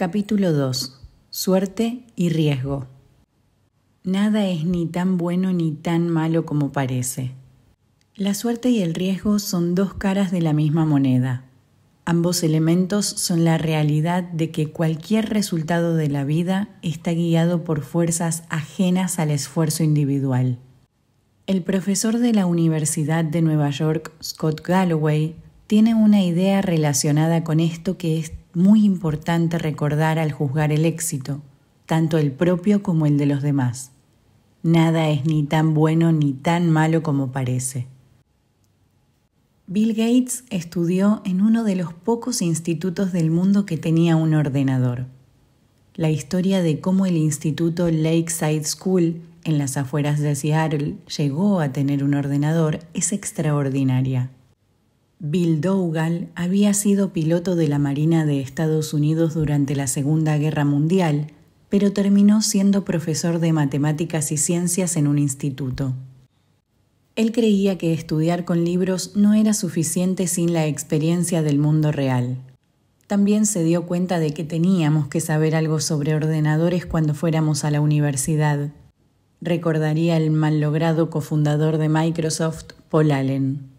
Capítulo 2. Suerte y riesgo. Nada es ni tan bueno ni tan malo como parece. La suerte y el riesgo son dos caras de la misma moneda. Ambos elementos son la realidad de que cualquier resultado de la vida está guiado por fuerzas ajenas al esfuerzo individual. El profesor de la Universidad de Nueva York, Scott Galloway, tiene una idea relacionada con esto que es muy importante recordar al juzgar el éxito, tanto el propio como el de los demás. Nada es ni tan bueno ni tan malo como parece. Bill Gates estudió en uno de los pocos institutos del mundo que tenía un ordenador. La historia de cómo el instituto Lakeside School, en las afueras de Seattle, llegó a tener un ordenador es extraordinaria. Bill Dougal había sido piloto de la Marina de Estados Unidos durante la Segunda Guerra Mundial, pero terminó siendo profesor de matemáticas y ciencias en un instituto. Él creía que estudiar con libros no era suficiente sin la experiencia del mundo real. También se dio cuenta de que teníamos que saber algo sobre ordenadores cuando fuéramos a la universidad. Recordaría el mal logrado cofundador de Microsoft, Paul Allen.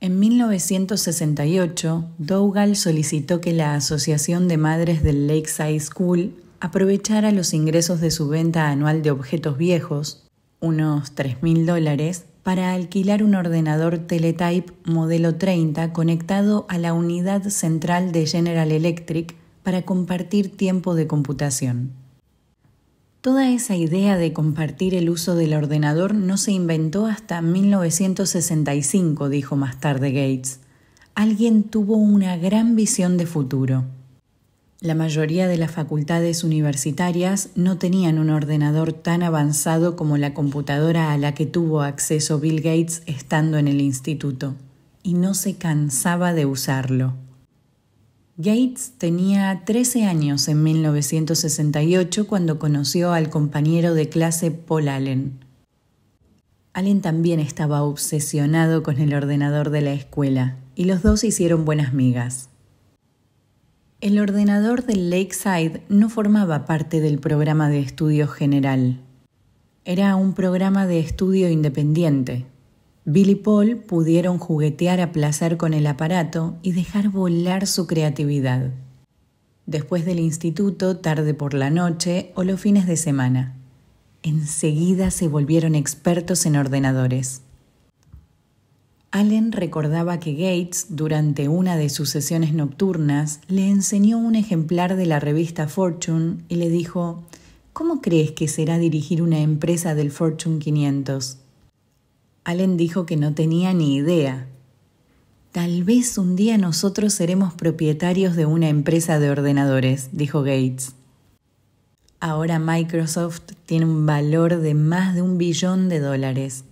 En 1968, Dougal solicitó que la Asociación de Madres del Lakeside School aprovechara los ingresos de su venta anual de objetos viejos, unos 3.000 dólares, para alquilar un ordenador Teletype modelo 30 conectado a la unidad central de General Electric para compartir tiempo de computación. Toda esa idea de compartir el uso del ordenador no se inventó hasta 1965, dijo más tarde Gates. Alguien tuvo una gran visión de futuro. La mayoría de las facultades universitarias no tenían un ordenador tan avanzado como la computadora a la que tuvo acceso Bill Gates estando en el instituto, y no se cansaba de usarlo. Gates tenía 13 años en 1968 cuando conoció al compañero de clase Paul Allen. Allen también estaba obsesionado con el ordenador de la escuela y los dos hicieron buenas migas. El ordenador del Lakeside no formaba parte del programa de estudio general. Era un programa de estudio independiente, Bill y Paul pudieron juguetear a placer con el aparato y dejar volar su creatividad. Después del instituto, tarde por la noche o los fines de semana. Enseguida se volvieron expertos en ordenadores. Allen recordaba que Gates, durante una de sus sesiones nocturnas, le enseñó un ejemplar de la revista Fortune y le dijo, ¿Cómo crees que será dirigir una empresa del Fortune 500? Allen dijo que no tenía ni idea. Tal vez un día nosotros seremos propietarios de una empresa de ordenadores, dijo Gates. Ahora Microsoft tiene un valor de más de un billón de dólares.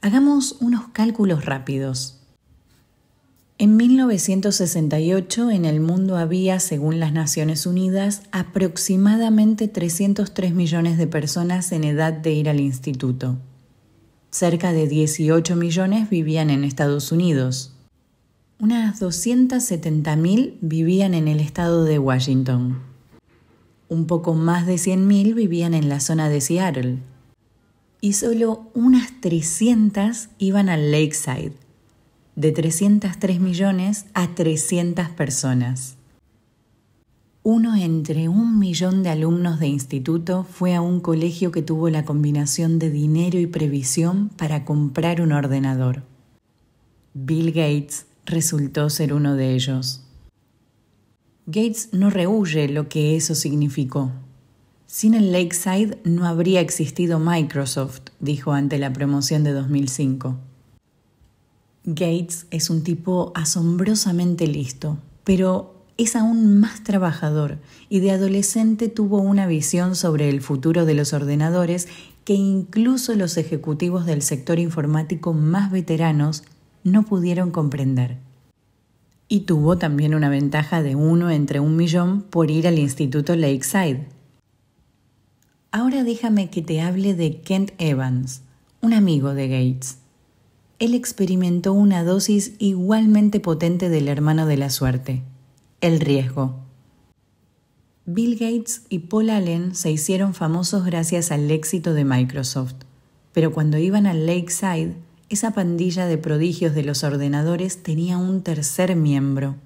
Hagamos unos cálculos rápidos. En 1968 en el mundo había, según las Naciones Unidas, aproximadamente 303 millones de personas en edad de ir al instituto. Cerca de 18 millones vivían en Estados Unidos. Unas 270.000 vivían en el estado de Washington. Un poco más de 100.000 vivían en la zona de Seattle. Y solo unas 300 iban al Lakeside, de 303 millones a 300 personas. Uno entre un millón de alumnos de instituto fue a un colegio que tuvo la combinación de dinero y previsión para comprar un ordenador. Bill Gates resultó ser uno de ellos. Gates no rehuye lo que eso significó. Sin el Lakeside no habría existido Microsoft, dijo ante la promoción de 2005. Gates es un tipo asombrosamente listo, pero es aún más trabajador y de adolescente tuvo una visión sobre el futuro de los ordenadores que incluso los ejecutivos del sector informático más veteranos no pudieron comprender. Y tuvo también una ventaja de uno entre un millón por ir al Instituto Lakeside. Ahora déjame que te hable de Kent Evans, un amigo de Gates. Él experimentó una dosis igualmente potente del hermano de la suerte el riesgo. Bill Gates y Paul Allen se hicieron famosos gracias al éxito de Microsoft, pero cuando iban al Lakeside, esa pandilla de prodigios de los ordenadores tenía un tercer miembro.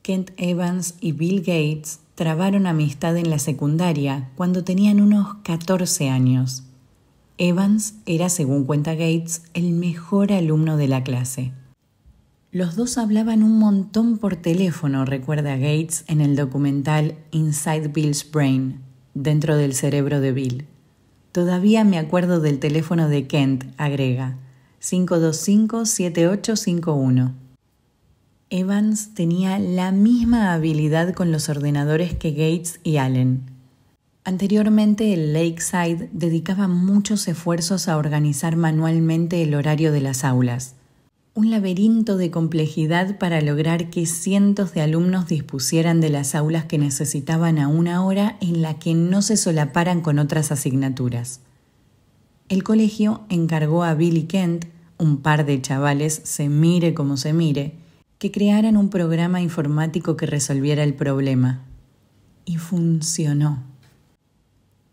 Kent Evans y Bill Gates trabaron amistad en la secundaria cuando tenían unos 14 años. Evans era, según cuenta Gates, el mejor alumno de la clase. Los dos hablaban un montón por teléfono, recuerda Gates en el documental Inside Bill's Brain, dentro del cerebro de Bill. Todavía me acuerdo del teléfono de Kent, agrega, 525-7851. Evans tenía la misma habilidad con los ordenadores que Gates y Allen. Anteriormente el Lakeside dedicaba muchos esfuerzos a organizar manualmente el horario de las aulas un laberinto de complejidad para lograr que cientos de alumnos dispusieran de las aulas que necesitaban a una hora en la que no se solaparan con otras asignaturas. El colegio encargó a Billy Kent, un par de chavales, se mire como se mire, que crearan un programa informático que resolviera el problema. Y funcionó.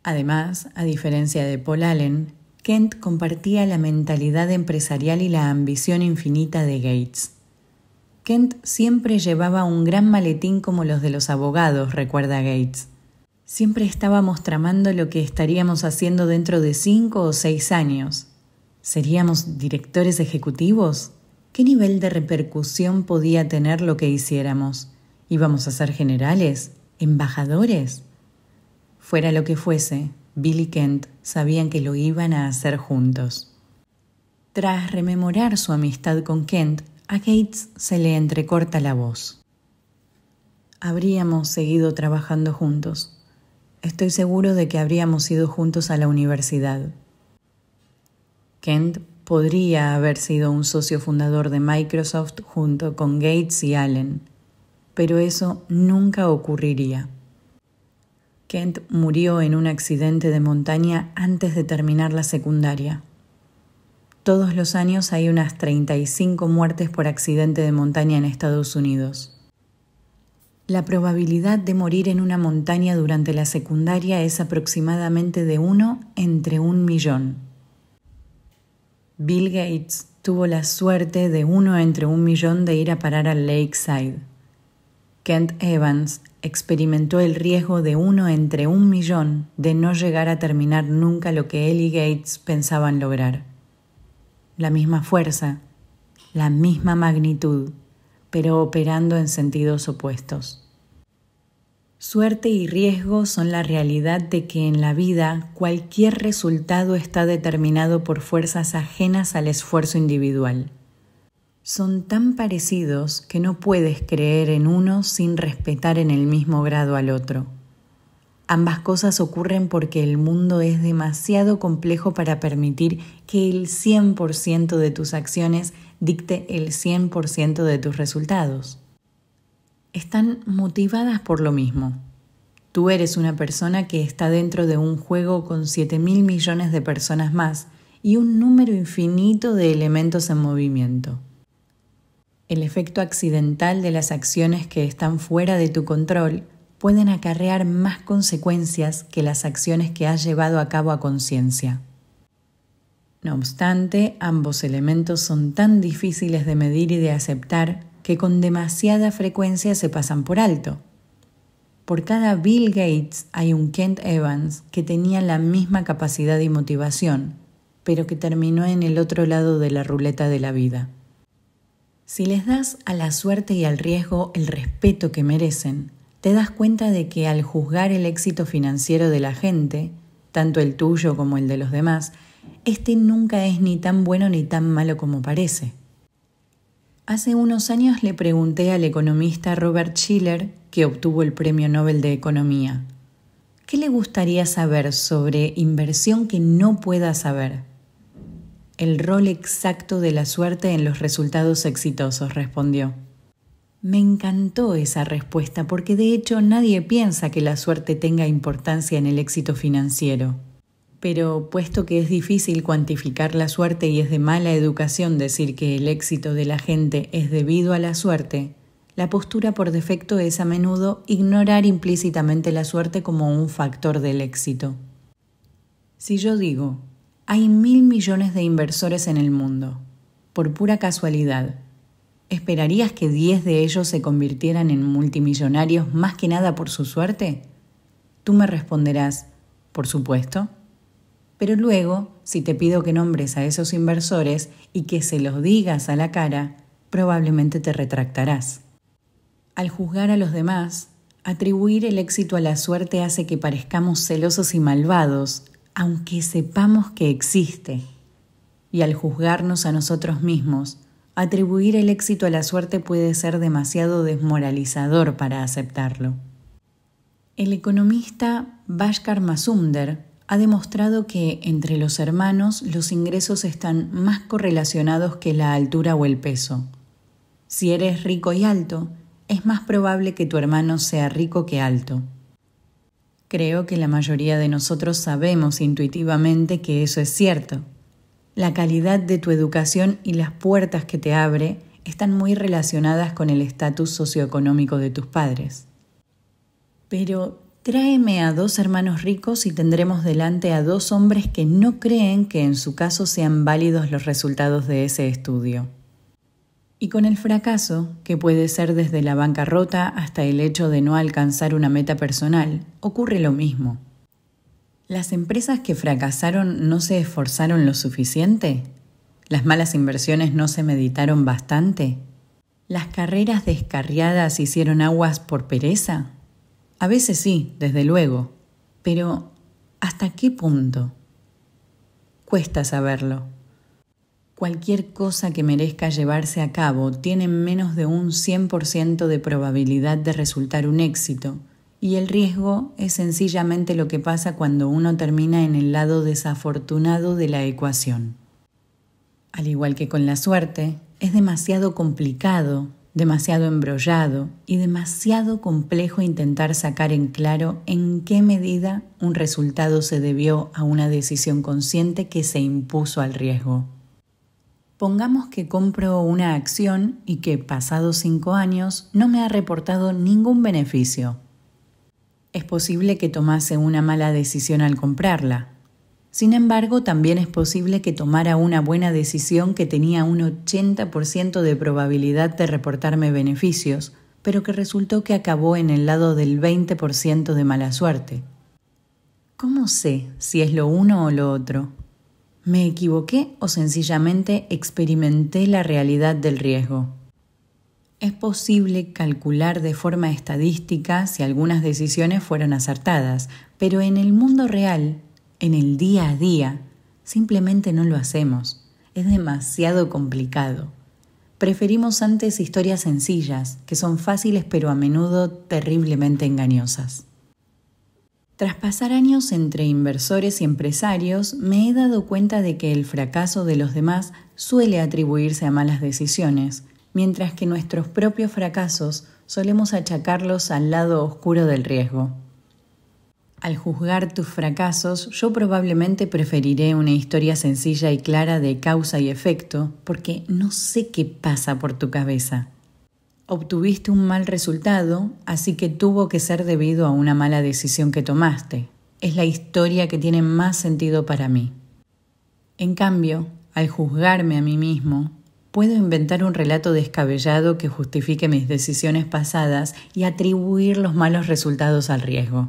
Además, a diferencia de Paul Allen, Kent compartía la mentalidad empresarial y la ambición infinita de Gates. Kent siempre llevaba un gran maletín como los de los abogados, recuerda Gates. Siempre estábamos tramando lo que estaríamos haciendo dentro de cinco o seis años. ¿Seríamos directores ejecutivos? ¿Qué nivel de repercusión podía tener lo que hiciéramos? ¿Íbamos a ser generales? ¿Embajadores? Fuera lo que fuese, Bill Kent sabían que lo iban a hacer juntos. Tras rememorar su amistad con Kent, a Gates se le entrecorta la voz. Habríamos seguido trabajando juntos. Estoy seguro de que habríamos ido juntos a la universidad. Kent podría haber sido un socio fundador de Microsoft junto con Gates y Allen, pero eso nunca ocurriría. Kent murió en un accidente de montaña antes de terminar la secundaria. Todos los años hay unas 35 muertes por accidente de montaña en Estados Unidos. La probabilidad de morir en una montaña durante la secundaria es aproximadamente de 1 entre un millón. Bill Gates tuvo la suerte de 1 entre un millón de ir a parar al Lakeside. Kent Evans experimentó el riesgo de uno entre un millón de no llegar a terminar nunca lo que él y Gates pensaban lograr. La misma fuerza, la misma magnitud, pero operando en sentidos opuestos. Suerte y riesgo son la realidad de que en la vida cualquier resultado está determinado por fuerzas ajenas al esfuerzo individual son tan parecidos que no puedes creer en uno sin respetar en el mismo grado al otro. Ambas cosas ocurren porque el mundo es demasiado complejo para permitir que el 100% de tus acciones dicte el 100% de tus resultados. Están motivadas por lo mismo. Tú eres una persona que está dentro de un juego con 7.000 mil millones de personas más y un número infinito de elementos en movimiento. El efecto accidental de las acciones que están fuera de tu control pueden acarrear más consecuencias que las acciones que has llevado a cabo a conciencia. No obstante, ambos elementos son tan difíciles de medir y de aceptar que con demasiada frecuencia se pasan por alto. Por cada Bill Gates hay un Kent Evans que tenía la misma capacidad y motivación, pero que terminó en el otro lado de la ruleta de la vida. Si les das a la suerte y al riesgo el respeto que merecen, te das cuenta de que al juzgar el éxito financiero de la gente, tanto el tuyo como el de los demás, este nunca es ni tan bueno ni tan malo como parece. Hace unos años le pregunté al economista Robert Schiller, que obtuvo el Premio Nobel de Economía, ¿qué le gustaría saber sobre inversión que no pueda saber? el rol exacto de la suerte en los resultados exitosos, respondió. Me encantó esa respuesta porque de hecho nadie piensa que la suerte tenga importancia en el éxito financiero. Pero puesto que es difícil cuantificar la suerte y es de mala educación decir que el éxito de la gente es debido a la suerte, la postura por defecto es a menudo ignorar implícitamente la suerte como un factor del éxito. Si yo digo, hay mil millones de inversores en el mundo, por pura casualidad. ¿Esperarías que 10 de ellos se convirtieran en multimillonarios más que nada por su suerte? Tú me responderás, por supuesto. Pero luego, si te pido que nombres a esos inversores y que se los digas a la cara, probablemente te retractarás. Al juzgar a los demás, atribuir el éxito a la suerte hace que parezcamos celosos y malvados, aunque sepamos que existe, y al juzgarnos a nosotros mismos, atribuir el éxito a la suerte puede ser demasiado desmoralizador para aceptarlo. El economista Bashkar Masumder ha demostrado que entre los hermanos los ingresos están más correlacionados que la altura o el peso. Si eres rico y alto, es más probable que tu hermano sea rico que alto. Creo que la mayoría de nosotros sabemos intuitivamente que eso es cierto. La calidad de tu educación y las puertas que te abre están muy relacionadas con el estatus socioeconómico de tus padres. Pero tráeme a dos hermanos ricos y tendremos delante a dos hombres que no creen que en su caso sean válidos los resultados de ese estudio. Y con el fracaso, que puede ser desde la bancarrota hasta el hecho de no alcanzar una meta personal, ocurre lo mismo. ¿Las empresas que fracasaron no se esforzaron lo suficiente? ¿Las malas inversiones no se meditaron bastante? ¿Las carreras descarriadas hicieron aguas por pereza? A veces sí, desde luego, pero ¿hasta qué punto? Cuesta saberlo. Cualquier cosa que merezca llevarse a cabo tiene menos de un 100% de probabilidad de resultar un éxito, y el riesgo es sencillamente lo que pasa cuando uno termina en el lado desafortunado de la ecuación. Al igual que con la suerte, es demasiado complicado, demasiado embrollado y demasiado complejo intentar sacar en claro en qué medida un resultado se debió a una decisión consciente que se impuso al riesgo. Pongamos que compro una acción y que pasados cinco años no me ha reportado ningún beneficio. Es posible que tomase una mala decisión al comprarla. Sin embargo, también es posible que tomara una buena decisión que tenía un 80% de probabilidad de reportarme beneficios, pero que resultó que acabó en el lado del 20% de mala suerte. ¿Cómo sé si es lo uno o lo otro? ¿Me equivoqué o sencillamente experimenté la realidad del riesgo? Es posible calcular de forma estadística si algunas decisiones fueron acertadas, pero en el mundo real, en el día a día, simplemente no lo hacemos. Es demasiado complicado. Preferimos antes historias sencillas, que son fáciles pero a menudo terriblemente engañosas. Tras pasar años entre inversores y empresarios, me he dado cuenta de que el fracaso de los demás suele atribuirse a malas decisiones, mientras que nuestros propios fracasos solemos achacarlos al lado oscuro del riesgo. Al juzgar tus fracasos, yo probablemente preferiré una historia sencilla y clara de causa y efecto, porque no sé qué pasa por tu cabeza. Obtuviste un mal resultado, así que tuvo que ser debido a una mala decisión que tomaste. Es la historia que tiene más sentido para mí. En cambio, al juzgarme a mí mismo, puedo inventar un relato descabellado que justifique mis decisiones pasadas y atribuir los malos resultados al riesgo.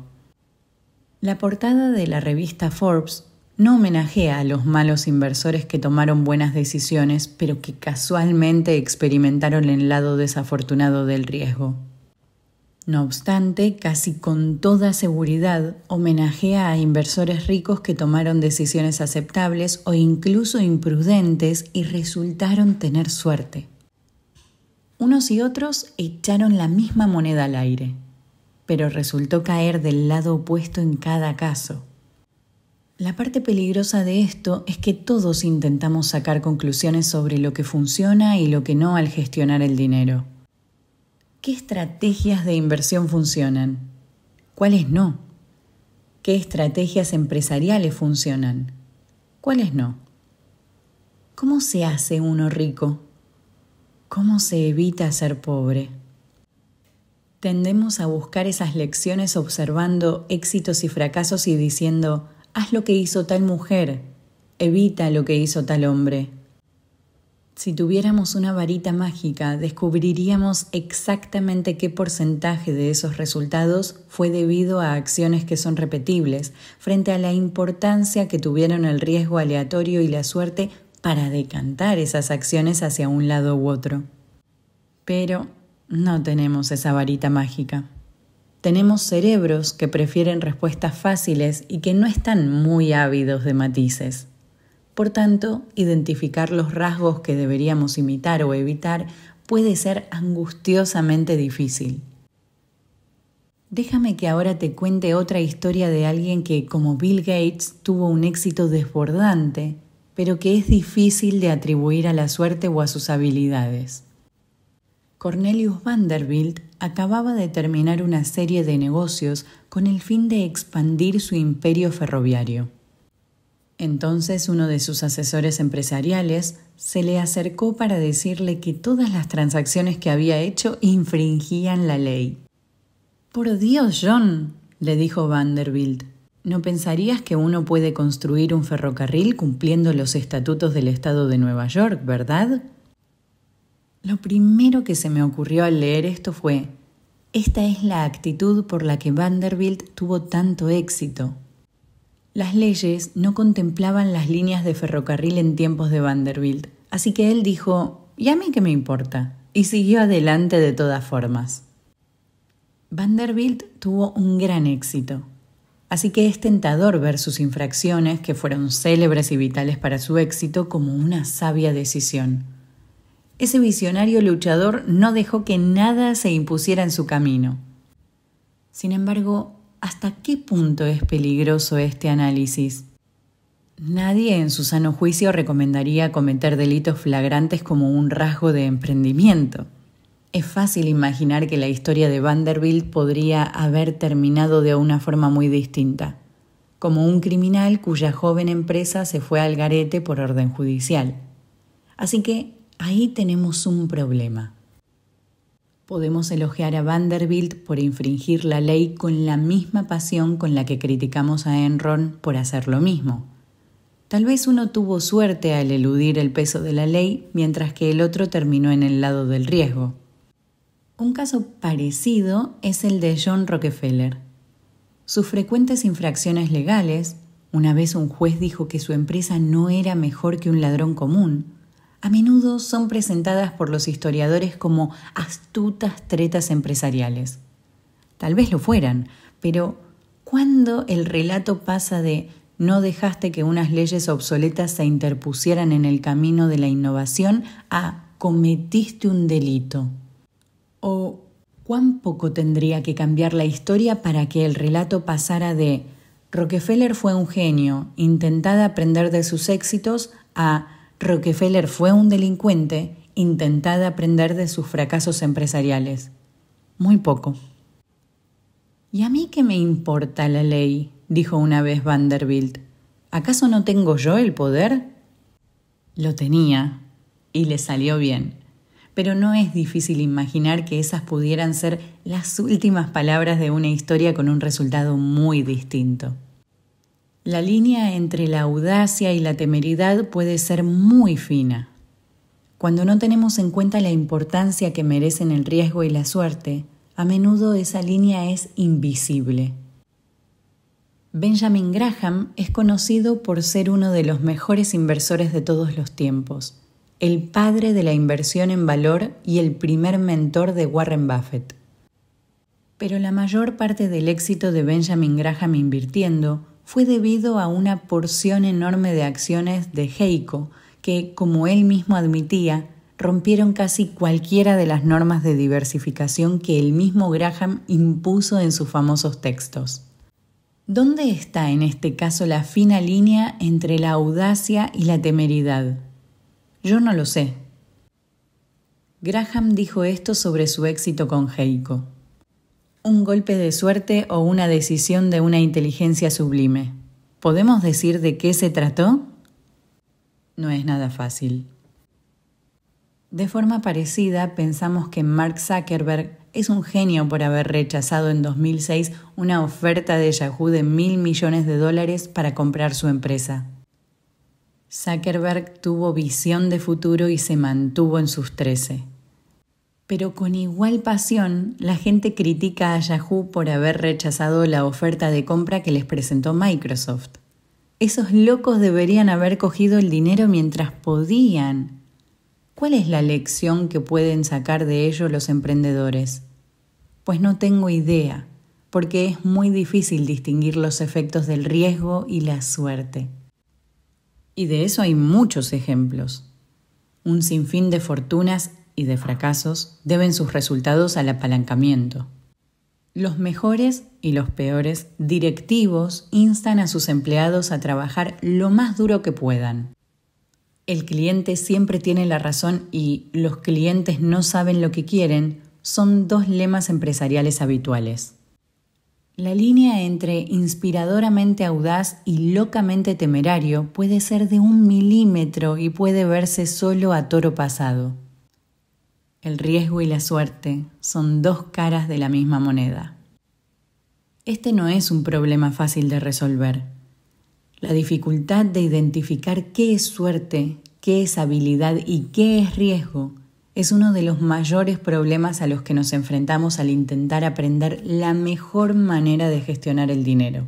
La portada de la revista Forbes no homenajea a los malos inversores que tomaron buenas decisiones, pero que casualmente experimentaron el lado desafortunado del riesgo. No obstante, casi con toda seguridad homenajea a inversores ricos que tomaron decisiones aceptables o incluso imprudentes y resultaron tener suerte. Unos y otros echaron la misma moneda al aire, pero resultó caer del lado opuesto en cada caso. La parte peligrosa de esto es que todos intentamos sacar conclusiones sobre lo que funciona y lo que no al gestionar el dinero. ¿Qué estrategias de inversión funcionan? ¿Cuáles no? ¿Qué estrategias empresariales funcionan? ¿Cuáles no? ¿Cómo se hace uno rico? ¿Cómo se evita ser pobre? Tendemos a buscar esas lecciones observando éxitos y fracasos y diciendo, haz lo que hizo tal mujer, evita lo que hizo tal hombre. Si tuviéramos una varita mágica, descubriríamos exactamente qué porcentaje de esos resultados fue debido a acciones que son repetibles, frente a la importancia que tuvieron el riesgo aleatorio y la suerte para decantar esas acciones hacia un lado u otro. Pero no tenemos esa varita mágica. Tenemos cerebros que prefieren respuestas fáciles y que no están muy ávidos de matices. Por tanto, identificar los rasgos que deberíamos imitar o evitar puede ser angustiosamente difícil. Déjame que ahora te cuente otra historia de alguien que, como Bill Gates, tuvo un éxito desbordante, pero que es difícil de atribuir a la suerte o a sus habilidades. Cornelius Vanderbilt acababa de terminar una serie de negocios con el fin de expandir su imperio ferroviario. Entonces uno de sus asesores empresariales se le acercó para decirle que todas las transacciones que había hecho infringían la ley. Por Dios, John, le dijo Vanderbilt, ¿no pensarías que uno puede construir un ferrocarril cumpliendo los estatutos del Estado de Nueva York, verdad? Lo primero que se me ocurrió al leer esto fue, esta es la actitud por la que Vanderbilt tuvo tanto éxito. Las leyes no contemplaban las líneas de ferrocarril en tiempos de Vanderbilt, así que él dijo, ¿y a mí qué me importa? y siguió adelante de todas formas. Vanderbilt tuvo un gran éxito, así que es tentador ver sus infracciones, que fueron célebres y vitales para su éxito, como una sabia decisión. Ese visionario luchador no dejó que nada se impusiera en su camino. Sin embargo, ¿hasta qué punto es peligroso este análisis? Nadie en su sano juicio recomendaría cometer delitos flagrantes como un rasgo de emprendimiento. Es fácil imaginar que la historia de Vanderbilt podría haber terminado de una forma muy distinta, como un criminal cuya joven empresa se fue al garete por orden judicial. Así que ahí tenemos un problema. Podemos elogiar a Vanderbilt por infringir la ley con la misma pasión con la que criticamos a Enron por hacer lo mismo. Tal vez uno tuvo suerte al eludir el peso de la ley, mientras que el otro terminó en el lado del riesgo. Un caso parecido es el de John Rockefeller. Sus frecuentes infracciones legales, una vez un juez dijo que su empresa no era mejor que un ladrón común, a menudo son presentadas por los historiadores como astutas tretas empresariales. Tal vez lo fueran, pero ¿cuándo el relato pasa de no dejaste que unas leyes obsoletas se interpusieran en el camino de la innovación a cometiste un delito? ¿O cuán poco tendría que cambiar la historia para que el relato pasara de Rockefeller fue un genio, intentada aprender de sus éxitos a Rockefeller fue un delincuente, intentada aprender de sus fracasos empresariales. Muy poco. ¿Y a mí qué me importa la ley? dijo una vez Vanderbilt. ¿Acaso no tengo yo el poder? Lo tenía, y le salió bien. Pero no es difícil imaginar que esas pudieran ser las últimas palabras de una historia con un resultado muy distinto. La línea entre la audacia y la temeridad puede ser muy fina. Cuando no tenemos en cuenta la importancia que merecen el riesgo y la suerte, a menudo esa línea es invisible. Benjamin Graham es conocido por ser uno de los mejores inversores de todos los tiempos, el padre de la inversión en valor y el primer mentor de Warren Buffett. Pero la mayor parte del éxito de Benjamin Graham invirtiendo fue debido a una porción enorme de acciones de Heiko, que, como él mismo admitía, rompieron casi cualquiera de las normas de diversificación que el mismo Graham impuso en sus famosos textos. ¿Dónde está en este caso la fina línea entre la audacia y la temeridad? Yo no lo sé. Graham dijo esto sobre su éxito con Heiko. Un golpe de suerte o una decisión de una inteligencia sublime. ¿Podemos decir de qué se trató? No es nada fácil. De forma parecida, pensamos que Mark Zuckerberg es un genio por haber rechazado en 2006 una oferta de Yahoo de mil millones de dólares para comprar su empresa. Zuckerberg tuvo visión de futuro y se mantuvo en sus trece. Pero con igual pasión, la gente critica a Yahoo por haber rechazado la oferta de compra que les presentó Microsoft. Esos locos deberían haber cogido el dinero mientras podían. ¿Cuál es la lección que pueden sacar de ello los emprendedores? Pues no tengo idea, porque es muy difícil distinguir los efectos del riesgo y la suerte. Y de eso hay muchos ejemplos. Un sinfín de fortunas y de fracasos deben sus resultados al apalancamiento. Los mejores y los peores directivos instan a sus empleados a trabajar lo más duro que puedan. El cliente siempre tiene la razón y los clientes no saben lo que quieren son dos lemas empresariales habituales. La línea entre inspiradoramente audaz y locamente temerario puede ser de un milímetro y puede verse solo a toro pasado. El riesgo y la suerte son dos caras de la misma moneda. Este no es un problema fácil de resolver. La dificultad de identificar qué es suerte, qué es habilidad y qué es riesgo es uno de los mayores problemas a los que nos enfrentamos al intentar aprender la mejor manera de gestionar el dinero.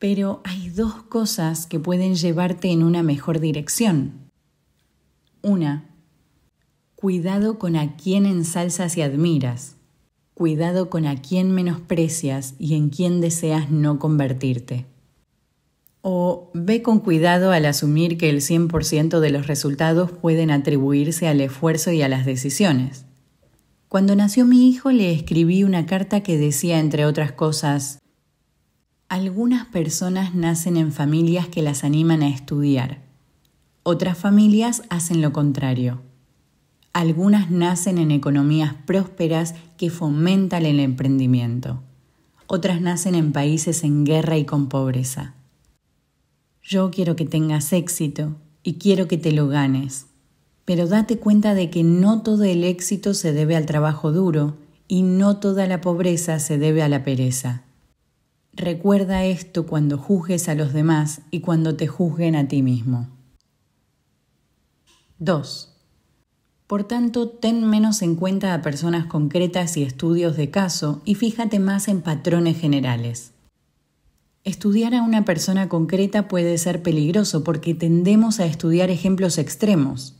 Pero hay dos cosas que pueden llevarte en una mejor dirección. Una, Cuidado con a quién ensalzas y admiras. Cuidado con a quién menosprecias y en quién deseas no convertirte. O ve con cuidado al asumir que el 100% de los resultados pueden atribuirse al esfuerzo y a las decisiones. Cuando nació mi hijo le escribí una carta que decía, entre otras cosas, algunas personas nacen en familias que las animan a estudiar. Otras familias hacen lo contrario. Algunas nacen en economías prósperas que fomentan el emprendimiento. Otras nacen en países en guerra y con pobreza. Yo quiero que tengas éxito y quiero que te lo ganes. Pero date cuenta de que no todo el éxito se debe al trabajo duro y no toda la pobreza se debe a la pereza. Recuerda esto cuando juzgues a los demás y cuando te juzguen a ti mismo. 2. Por tanto, ten menos en cuenta a personas concretas y estudios de caso y fíjate más en patrones generales. Estudiar a una persona concreta puede ser peligroso porque tendemos a estudiar ejemplos extremos.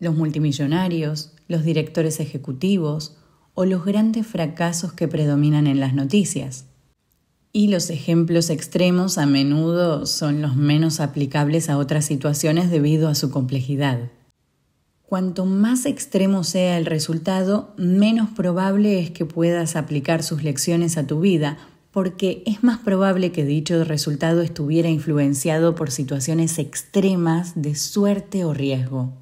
Los multimillonarios, los directores ejecutivos o los grandes fracasos que predominan en las noticias. Y los ejemplos extremos a menudo son los menos aplicables a otras situaciones debido a su complejidad. Cuanto más extremo sea el resultado, menos probable es que puedas aplicar sus lecciones a tu vida, porque es más probable que dicho resultado estuviera influenciado por situaciones extremas de suerte o riesgo.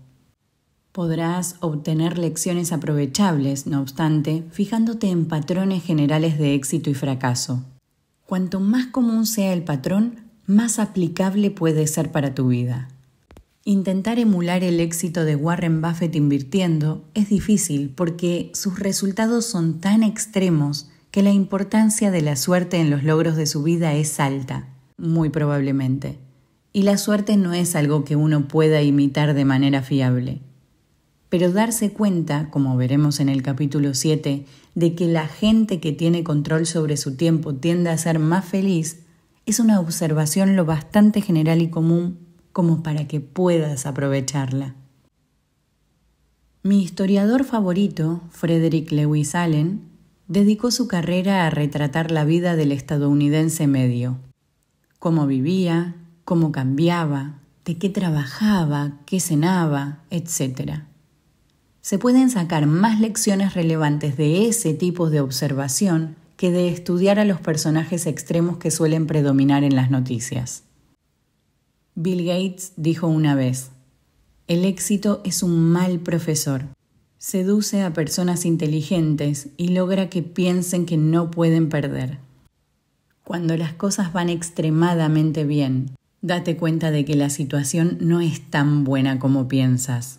Podrás obtener lecciones aprovechables, no obstante, fijándote en patrones generales de éxito y fracaso. Cuanto más común sea el patrón, más aplicable puede ser para tu vida. Intentar emular el éxito de Warren Buffett invirtiendo es difícil porque sus resultados son tan extremos que la importancia de la suerte en los logros de su vida es alta, muy probablemente. Y la suerte no es algo que uno pueda imitar de manera fiable. Pero darse cuenta, como veremos en el capítulo 7, de que la gente que tiene control sobre su tiempo tiende a ser más feliz, es una observación lo bastante general y común como para que puedas aprovecharla. Mi historiador favorito, Frederick Lewis Allen, dedicó su carrera a retratar la vida del estadounidense medio, cómo vivía, cómo cambiaba, de qué trabajaba, qué cenaba, etc. Se pueden sacar más lecciones relevantes de ese tipo de observación que de estudiar a los personajes extremos que suelen predominar en las noticias. Bill Gates dijo una vez, el éxito es un mal profesor. Seduce a personas inteligentes y logra que piensen que no pueden perder. Cuando las cosas van extremadamente bien, date cuenta de que la situación no es tan buena como piensas.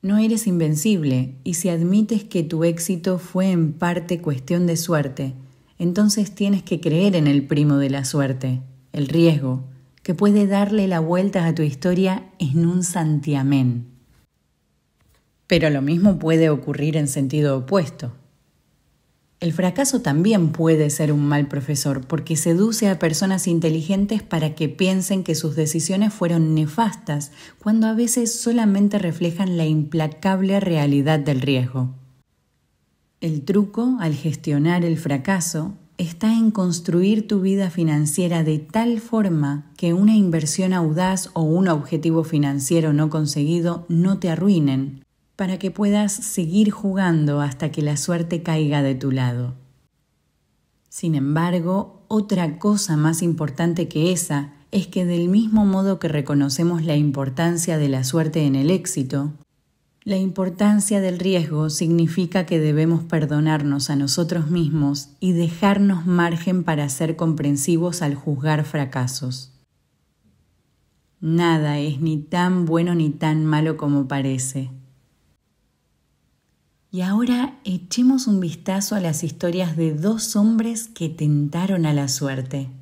No eres invencible y si admites que tu éxito fue en parte cuestión de suerte, entonces tienes que creer en el primo de la suerte, el riesgo, que puede darle la vuelta a tu historia en un santiamén. Pero lo mismo puede ocurrir en sentido opuesto. El fracaso también puede ser un mal profesor porque seduce a personas inteligentes para que piensen que sus decisiones fueron nefastas, cuando a veces solamente reflejan la implacable realidad del riesgo. El truco al gestionar el fracaso está en construir tu vida financiera de tal forma que una inversión audaz o un objetivo financiero no conseguido no te arruinen, para que puedas seguir jugando hasta que la suerte caiga de tu lado. Sin embargo, otra cosa más importante que esa es que del mismo modo que reconocemos la importancia de la suerte en el éxito, la importancia del riesgo significa que debemos perdonarnos a nosotros mismos y dejarnos margen para ser comprensivos al juzgar fracasos. Nada es ni tan bueno ni tan malo como parece. Y ahora echemos un vistazo a las historias de dos hombres que tentaron a la suerte.